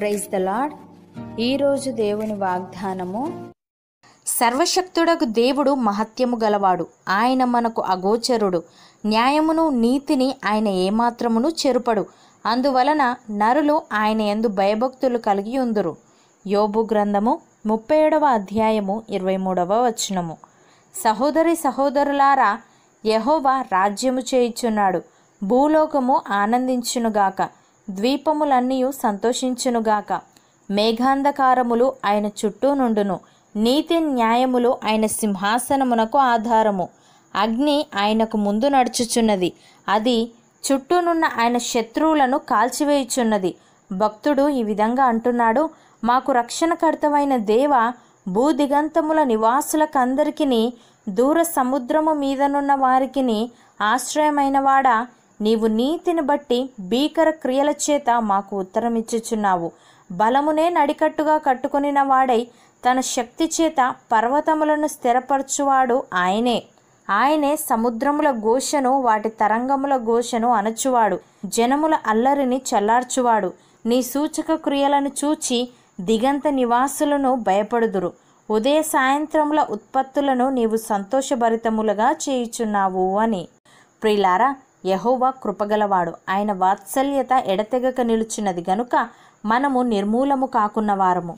praise the lord ఈరోజు దేవుని వాగ్దానము సర్వశక్తుడకు దేవుడు మహత్యము గలవాడు ఆయన మనకు అగోచరుడు న్యాయమును నీతిని ఆయన ఏమాత్రమును చెరుపడు అందువలన నరులు ఆయన ఎందు భయభక్తులు కలిగి ఉందురు యోబు గ్రంథము ముప్పై ఏడవ అధ్యాయము ఇరవై మూడవ వచనము సహోదరి సహోదరులారా యహోవా రాజ్యము చేయుచున్నాడు భూలోకము ఆనందించునుగాక ద్వీపములన్నీ సంతోషించునుగాక మేఘాంధకారములు ఆయన చుట్టూ నుండును నీతి న్యాయములు ఆయన సింహాసనమునకు ఆధారము అగ్ని ఆయనకు ముందు నడుచుచున్నది అది చుట్టూనున్న ఆయన శత్రువులను కాల్చివేయుచున్నది భక్తుడు ఈ విధంగా అంటున్నాడు మాకు రక్షణకర్తవైన దేవ భూదిగంతముల నివాసులకందరికీ దూర సముద్రము మీదనున్న వారికిని ఆశ్రయమైనవాడా నీవు నీతిని బట్టి భీకర క్రియల చేత మాకు ఉత్తరం ఇచ్చుచున్నావు బలమునే నడికట్టుగా కట్టుకుని వాడై తన శక్తి చేత పర్వతములను స్థిరపరచువాడు ఆయనే ఆయనే సముద్రముల ఘోషను వాటి తరంగముల ఘోషను అనచువాడు జనముల అల్లరిని చల్లార్చువాడు నీ సూచక క్రియలను చూచి దిగంత నివాసులను భయపడుదురు ఉదయ సాయంత్రముల ఉత్పత్తులను నీవు సంతోషభరితములుగా చేయుచున్నావు అని ప్రిలారా యహోవా కృపగలవాడు ఆయన వాత్సల్యత ఎడతెగక నిలుచున్నది గనుక మనము నిర్మూలము కాకున్న వారము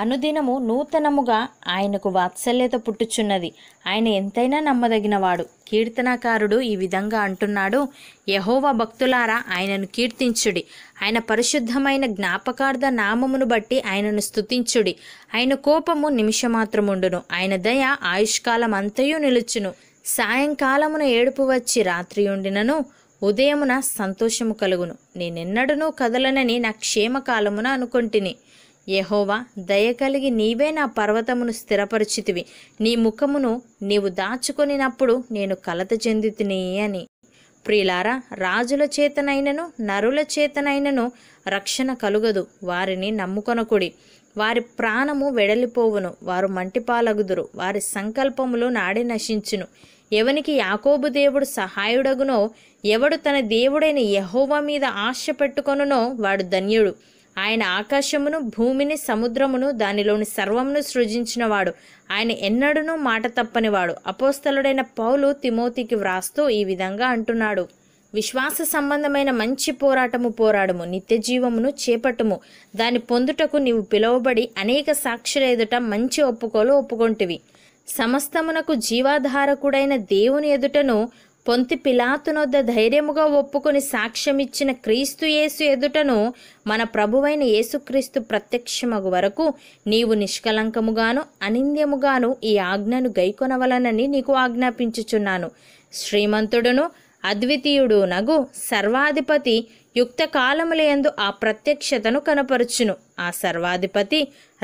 అనుదినము నూతనముగా ఆయనకు వాత్సల్యత పుట్టుచున్నది ఆయన ఎంతైనా నమ్మదగినవాడు కీర్తనాకారుడు ఈ విధంగా అంటున్నాడు యహోవ భక్తులారా ఆయనను కీర్తించుడి ఆయన పరిశుద్ధమైన జ్ఞాపకార్థ నామమును బట్టి ఆయనను స్థుతించుడి ఆయన కోపము నిమిషమాత్రముండును ఆయన దయ ఆయుష్కాలం అంతయు నిలుచును సాయంకాలమున ఏడుపు వచ్చి రాత్రి ఉండినను ఉదయమున సంతోషము కలుగును నేనెన్నడనూ కదలనని నా క్షేమకాలమున అనుకొంటిని యహోవా దయ కలిగి నీవే నా పర్వతమును స్థిరపరిచితివి నీ ముఖమును నీవు దాచుకొనినప్పుడు నేను కలత చెందితిని అని ప్రియులారా రాజుల చేతనైనను నరుల చేతనైనను రక్షణ కలుగదు వారిని నమ్ముకొనకుడి వారి ప్రాణము వెడలిపోవును వారు మంటిపాలగుదురు వారి సంకల్పములు నాడి నశించును ఎవనికి యాకోబు దేవుడు సహాయుడగునో ఎవడు తన దేవుడైన యహోవా మీద ఆశ పెట్టుకొనునో వాడు ధన్యుడు ఆయన ఆకాశమును భూమిని సముద్రమును దానిలోని సర్వమును సృజించినవాడు ఆయన ఎన్నడునూ మాట తప్పనివాడు అపోస్తలుడైన పౌలు తిమోతికి వ్రాస్తూ ఈ విధంగా అంటున్నాడు విశ్వాస సంబంధమైన మంచి పోరాటము పోరాడము నిత్య జీవమును చేపట్టుము దాని పొందుటకు నీవు పిలువబడి అనేక సాక్షుల ఎదుట మంచి ఒప్పుకోలు ఒప్పుకొంటివి సమస్తమునకు జీవాధారకుడైన దేవుని ఎదుటను పొంతి పిలాతునొద్ద ధైర్యముగా ఒప్పుకొని సాక్ష్యమిచ్చిన క్రీస్తు యేసు ఎదుటను మన ప్రభువైన యేసుక్రీస్తు ప్రత్యక్షమగు వరకు నీవు నిష్కలంకముగాను అనింద్యముగాను ఈ ఆజ్ఞను గైకొనవలనని నీకు ఆజ్ఞాపించుచున్నాను శ్రీమంతుడును అద్వితీయుడు నగు సర్వాధిపతి యుక్త కాలములందు ఆ ప్రత్యక్షతను కనపరుచును ఆ సర్వాధిపతి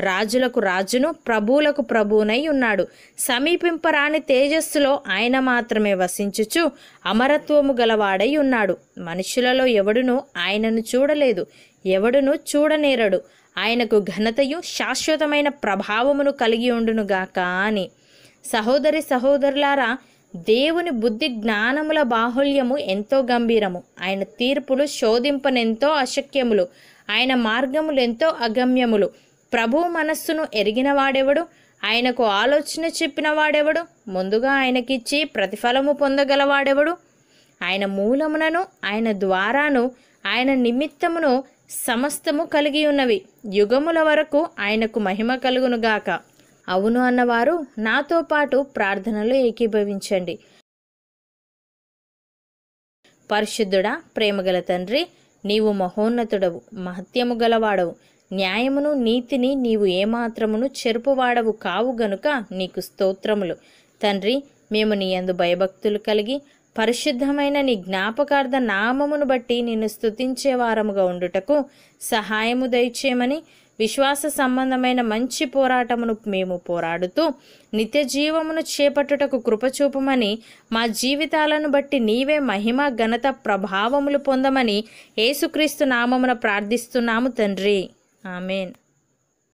రాజులకు రాజును ప్రభువులకు ప్రభువునై ఉన్నాడు సమీపింపరాని తేజస్సులో ఆయన మాత్రమే వసించుచు అమరత్వము గలవాడై ఉన్నాడు మనుషులలో ఎవడునూ ఆయనను చూడలేదు ఎవడును చూడనేరడు ఆయనకు ఘనతయు శాశ్వతమైన ప్రభావమును కలిగి ఉండునుగాక అని సహోదరి సహోదరులారా దేవుని బుద్ధి జ్ఞానముల బాహుల్యము ఎంతో గంభీరము ఆయన తీర్పులు శోధింపనెంతో అశక్యములు ఆయన మార్గములు ఎంతో అగమ్యములు ప్రభువు మనస్సును ఎరిగిన వాడెవడు ఆయనకు ఆలోచన చెప్పిన వాడెవడు ముందుగా ఆయనకిచ్చి ప్రతిఫలము పొందగలవాడెవడు ఆయన మూలమునను ఆయన ద్వారాను ఆయన నిమిత్తమును సమస్తము కలిగి ఉన్నవి యుగముల వరకు ఆయనకు మహిమ కలుగునుగాక అవును అన్నవారు నాతో పాటు ప్రార్థనలు ఏకీభవించండి పరిశుద్ధుడా ప్రేమగల తండ్రి నీవు మహోన్నతుడవు మహత్యము గలవాడవు న్యాయమును నీతిని నీవు ఏమాత్రమును చెరుపువాడవు కావు గనుక నీకు స్తోత్రములు తండ్రి మేము నీ అందు భయభక్తులు కలిగి పరిశుద్ధమైన నీ జ్ఞాపకార్థ నామమును బట్టి నిన్ను స్థుతించే వారముగా ఉండుటకు సహాయము దయచేయమని విశ్వాస సంబంధమైన మంచి పోరాటమును మేము పోరాడుతూ నిత్య జీవమును చేపట్టుటకు కృపచూపమని మా జీవితాలను బట్టి నీవే మహిమ ఘనత ప్రభావములు పొందమని యేసుక్రీస్తు నామమున ప్రార్థిస్తున్నాము తండ్రి ఆమెన్